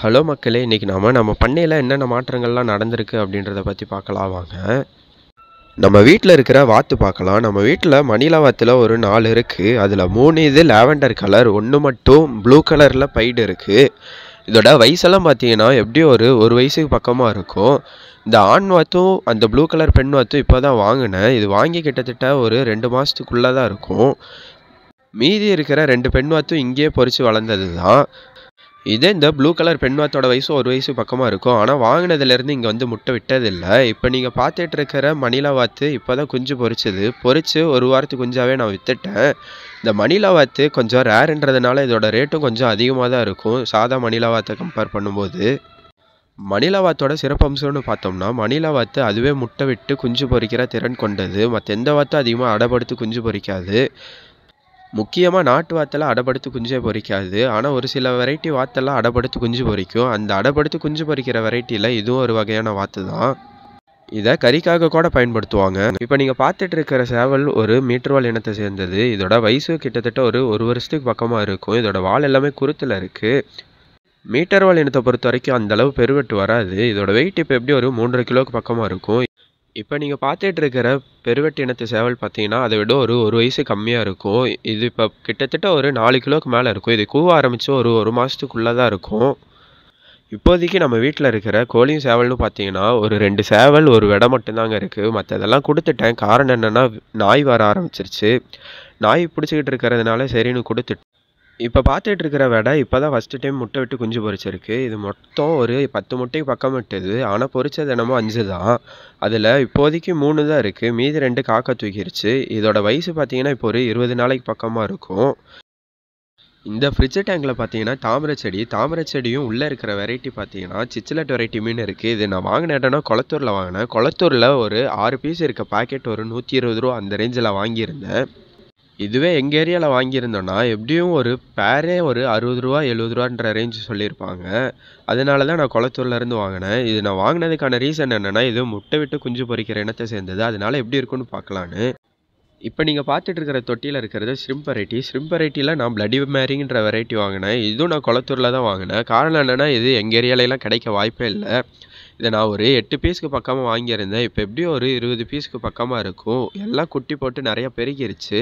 hello மக்களே இன்றைக்கி நாம் நம்ம பண்ணையில் என்னென்ன மாற்றங்கள்லாம் நடந்திருக்கு அப்படின்றத பற்றி பார்க்கலாம் வாங்க நம்ம வீட்டில் இருக்கிற வாத்து பார்க்கலாம் நம்ம வீட்டில் மணிலா வாத்தில் ஒரு நாலு இருக்குது அதில் மூணு இது லாவெண்டர் கலர் ஒன்று மட்டும் ப்ளூ கலரில் பைடு இருக்குது இதோட வயசெல்லாம் பார்த்தீங்கன்னா எப்படியும் ஒரு ஒரு வயசுக்கு பக்கமாக இருக்கும் இந்த ஆண் வாத்தும் அந்த ப்ளூ கலர் பெண் வாத்தும் இப்போ தான் வாங்கினேன் இது வாங்கி கிட்டத்தட்ட ஒரு ரெண்டு மாதத்துக்குள்ளே தான் இருக்கும் மீதி இருக்கிற ரெண்டு பெண் வாத்தும் இங்கேயே பொறிச்சு வளர்ந்தது தான் இதே இந்த ப்ளூ கலர் பெண்வாத்தோட வயசு ஒரு வயசு பக்கமாக இருக்கும் ஆனால் வாங்கினதுலேருந்து இங்கே வந்து முட்டை விட்டதில்லை இப்போ நீங்கள் பார்த்துட்டு இருக்கிற மணிலா வாத்து இப்போ தான் குஞ்சு பொறிச்சது பொறிச்சு ஒரு வாரத்துக்கு குஞ்சாகவே நான் வித்துட்டேன் இந்த மணிலா வாத்து கொஞ்சம் ரேருன்றதுனால இதோட ரேட்டும் கொஞ்சம் அதிகமாக தான் இருக்கும் சாதா மணிலா வாத்தை கம்பேர் பண்ணும்போது மணிலா வாத்தோட சிறப்பம்சம்னு பார்த்தோம்னா மணிலா வாத்து அதுவே முட்டை விட்டு குஞ்சு பொறிக்கிற திறன் கொண்டது மற்ற எந்த வாத்தும் அதிகமாக அடப்படுத்து குஞ்சு பொறிக்காது முக்கியமாக நாட்டு வாத்தெல்லாம் அடைப்படுத்து குஞ்சே பொறிக்காது ஆனால் ஒரு சில வெரைட்டி வாத்தெல்லாம் அடைப்படுத்து குஞ்சு பொறிக்கும் அந்த அடைப்படுத்து குஞ்சு பொறிக்கிற வெரைட்டியில் இதுவும் ஒரு வகையான வாத்து தான் இதை கறிக்காக கூட பயன்படுத்துவாங்க இப்போ நீங்கள் பார்த்துட்டு இருக்கிற சேவல் ஒரு மீட்டர்வால் இனத்தை சேர்ந்தது இதோட வயசு கிட்டத்தட்ட ஒரு ஒரு வருஷத்துக்கு பக்கமாக இருக்கும் இதோட வால் எல்லாமே குருத்தில் இருக்குது மீட்டர் வால் இனத்தை பொறுத்த வரைக்கும் அந்தளவு பெருவெட்டு வராது இதோட வெயிட் இப்போ எப்படி ஒரு மூன்றரை கிலோவுக்கு பக்கமாக இருக்கும் இப்போ நீங்கள் பார்த்துட்டு இருக்கிற பெருவெட்டி இனத்து சேவல் பார்த்தீங்கன்னா அதை விட ஒரு ஒரு வயசு கம்மியாக இருக்கும் இது இப்போ கிட்டத்தட்ட ஒரு நாலு கிலோக்கு மேலே இருக்கும் இது கூவ ஆரம்பித்து ஒரு ஒரு மாதத்துக்குள்ளே தான் இருக்கும் இப்போதைக்கு நம்ம வீட்டில் இருக்கிற கோழியும் சேவல்னு பார்த்தீங்கன்னா ஒரு ரெண்டு சேவல் ஒரு விடை மட்டும்தாங்க இருக்குது மற்றதெல்லாம் கொடுத்துட்டேன் காரணம் என்னென்னா நாய் வர ஆரம்பிச்சிருச்சு நாய் பிடிச்சிக்கிட்டு இருக்கிறதுனால சரின்னு கொடுத்துட்டு இப்போ பார்த்துட்டு இருக்கிற வடை இப்போ தான் ஃபஸ்ட்டு டைம் முட்டை விட்டு குஞ்சு பொறிச்சிருக்கு இது மொத்தம் ஒரு பத்து முட்டைக்கு பக்கம் விட்டுது ஆனால் பொறிச்சது என்னமோ அஞ்சு தான் அதில் இப்போதைக்கு மூணு தான் இருக்குது மீதி ரெண்டு காக்கா தூக்கிருச்சு இதோட வயசு பார்த்தீங்கன்னா இப்போ ஒரு இருபது நாளைக்கு பக்கமாக இருக்கும் இந்த ஃப்ரிட்ஜ் டேங்கில் பார்த்தீங்கன்னா தாமரை செடி தாமரை செடியும் உள்ளே இருக்கிற வெரைட்டி பார்த்தீங்கன்னா சிச்சிலட் வெரைட்டி மீன் இருக்குது இது நான் வாங்கின இடம்னா கொளத்தூரில் வாங்கினேன் கொளத்தூரில் ஒரு ஆறு பீஸ் இருக்க பாக்கெட் ஒரு நூற்றி இருபது ரூபா அந்த ரேஞ்சில் வாங்கியிருந்தேன் இதுவே எங்கள் ஏரியாவில் வாங்கியிருந்தோன்னா எப்படியும் ஒரு பேரே ஒரு அறுபது ரூபா எழுபது ரூபான்ற ரேஞ்ச் சொல்லியிருப்பாங்க அதனால தான் நான் குளத்தூர்லேருந்து வாங்கினேன் இது நான் வாங்கினதுக்கான ரீசன் என்னென்னா இது முட்டை விட்டு குஞ்சு பொறிக்கிற இனத்தை சேர்ந்தது அதனால எப்படி இருக்குன்னு பார்க்கலான்னு இப்போ நீங்கள் பார்த்துட்டு இருக்கிற தொட்டியில் இருக்கிறது ஸ்ரிம் வெரைட்டி ஸ்ரிம் வெரைட்டியில் நான் பிளடி மேரிங்கிற வெரைட்டி வாங்கினேன் இதுவும் நான் குளத்தூரில் தான் வாங்கினேன் காரணம் என்னென்னா இது எங்கள் ஏரியாலெலாம் கிடைக்க வாய்ப்பே இல்லை இதை நான் ஒரு எட்டு பீஸ்க்கு பக்கமாக வாங்கியிருந்தேன் இப்போ எப்படியும் ஒரு இருபது பீஸ்க்கு பக்கமாக இருக்கும் எல்லாம் குட்டி போட்டு நிறையா பெருகிருச்சு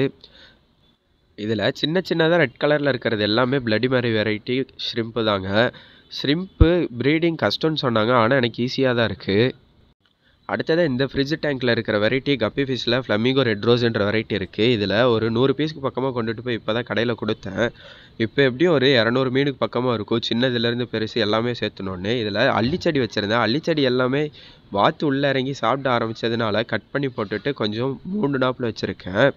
இதில் சின்ன சின்னதாக ரெட் கலரில் இருக்கிறது எல்லாமே பிளடி மாரி வெரைட்டி ஷ்ரிம்ப்பு தாங்க ஷ்ரிம்ப்பு ப்ரீடிங் கஷ்டம்னு சொன்னாங்க ஆனால் எனக்கு ஈஸியாக தான் இருக்குது அடுத்ததாக இந்த ஃப்ரிட்ஜ் டேங்க்கில் இருக்கிற வெரைட்டி கப்பி ஃபிஷில் ஃப்ளமிகோ ரெட் ரோஸ்ன்ற வெரைட்டி இருக்குது இதில் ஒரு நூறு பீஸ்க்கு பக்கமாக கொண்டுட்டு போய் இப்போ தான் கடையில் கொடுத்தேன் இப்போ எப்படியும் ஒரு இரநூறு மீனுக்கு பக்கமாக இருக்கும் சின்னதுலேருந்து பெருசு எல்லாமே சேர்த்துனோன்னு இதில் அள்ளிச்செடி வச்சுருந்தேன் அள்ளிச்செடி எல்லாமே வாத்து உள்ளே இறங்கி சாப்பிட ஆரம்பித்ததுனால கட் பண்ணி போட்டுட்டு கொஞ்சம் மூணு நாப்பில் வச்சுருக்கேன்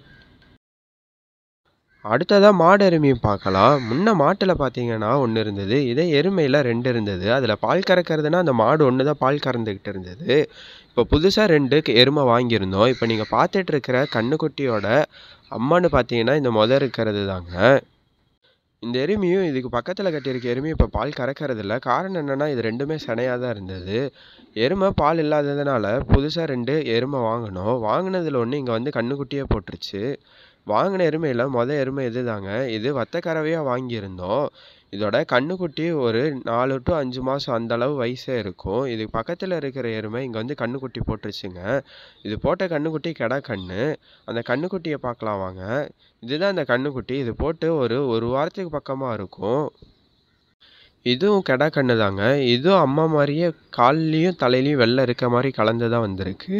அடுத்ததாக மாடு எருமையும் பார்க்கலாம் முன்ன மாட்டில் பார்த்தீங்கன்னா ஒன்று இருந்தது இதே எருமையில் ரெண்டு இருந்தது அதில் பால் கறக்கிறதுனா அந்த மாடு ஒன்று தான் பால் கறந்துக்கிட்டு இருந்தது இப்போ புதுசாக ரெண்டு எருமை வாங்கியிருந்தோம் இப்போ நீங்கள் பார்த்துட்டு இருக்கிற கண்ணுக்குட்டியோட அம்மானு பார்த்தீங்கன்னா இந்த முத இருக்கிறது தாங்க இந்த எருமையும் இதுக்கு பக்கத்தில் கட்டியிருக்க எருமையும் இப்போ பால் கறக்கிறது இல்லை காரணம் என்னென்னா இது ரெண்டுமே சினையாக தான் இருந்தது எருமை பால் இல்லாததுனால புதுசாக ரெண்டு எருமை வாங்கினோம் வாங்கினதில் ஒன்று இங்கே வந்து கண்ணுக்குட்டியே போட்டுருச்சு வாங்கின எருமையில் மொதல் எருமை இது தாங்க இது வத்த கறவையாக வாங்கியிருந்தோம் இதோட கன்றுக்குட்டி ஒரு நாலு டு அஞ்சு மாதம் அந்தளவு வயசே இருக்கும் இது பக்கத்தில் இருக்கிற எருமை இங்கே வந்து கன்றுக்குட்டி போட்டுருச்சுங்க இது போட்ட கன்றுக்குட்டி கெடா கன்று அந்த கன்றுக்குட்டியை பார்க்கலாம் வாங்க இதுதான் அந்த கன்றுக்குட்டி இது போட்டு ஒரு ஒரு வாரத்துக்கு பக்கமாக இருக்கும் இதுவும் கெடா கன்று தாங்க இதுவும் அம்மா மாதிரியே கால்லையும் தலையிலையும் வெள்ளை இருக்க மாதிரி கலந்து தான் வந்திருக்கு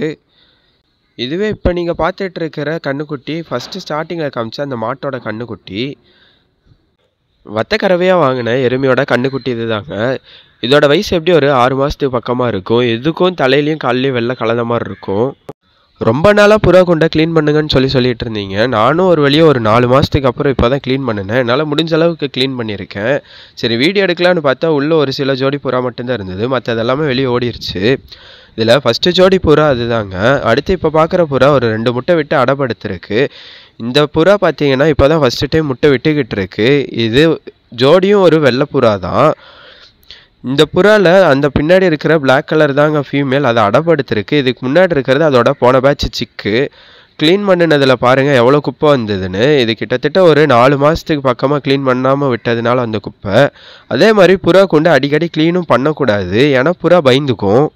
இதுவே இப்போ நீங்கள் பார்த்துட்டு இருக்கிற கண்ணுக்குட்டி ஃபஸ்ட்டு ஸ்டார்டிங்கில் காமிச்ச அந்த மாட்டோட கண்ணுக்குட்டி வத்தக்கறவையாக வாங்கின எருமையோட கண்ணுக்குட்டி இது தாங்க இதோட வயசு எப்படி ஒரு ஆறு மாதத்துக்கு பக்கமாக இருக்கும் எதுக்கும் தலையிலையும் கால்லையும் வெள்ளை கலந்த மாதிரி இருக்கும் ரொம்ப நாளாக புறா கொண்டை க்ளீன் பண்ணுங்கன்னு சொல்லி சொல்லிட்டு இருந்தீங்க நானும் ஒரு வழியாக ஒரு நாலு மாதத்துக்கு அப்புறம் இப்போ தான் க்ளீன் பண்ணினேன் என்னால் முடிஞ்ச அளவுக்கு க்ளீன் பண்ணியிருக்கேன் சரி வீடியோ எடுக்கலான்னு பார்த்தா உள்ளே ஒரு சில ஜோடி புறா மட்டும்தான் இருந்தது மற்ற எல்லாமே வெளியே ஓடிடுச்சு இதில் ஃபஸ்ட்டு ஜோடி புறா அதுதாங்க அடுத்து இப்போ பார்க்குற புறா ஒரு ரெண்டு முட்டை விட்டு அடப்படுத்திருக்கு இந்த புறா பார்த்தீங்கன்னா இப்போ தான் ஃபஸ்ட்டு டைம் முட்டை விட்டுக்கிட்டு இருக்கு இது ஜோடியும் ஒரு வெள்ளை புறா தான் இந்த புறாவில் அந்த பின்னாடி இருக்கிற பிளாக் கலர் தாங்க ஃபீமேல் அதை அடப்படுத்திருக்கு இதுக்கு முன்னாடி இருக்கிறது அதோட போன பேட்ச் சிக்கு க்ளீன் பண்ணினதில் பாருங்கள் எவ்வளோ குப்பை வந்ததுன்னு இது கிட்டத்தட்ட ஒரு நாலு மாதத்துக்கு பக்கமாக க்ளீன் பண்ணாமல் விட்டதுனால அந்த குப்பை அதே மாதிரி புறா கொண்டு அடிக்கடி க்ளீனும் பண்ணக்கூடாது ஏன்னா புறா பயந்துக்கும்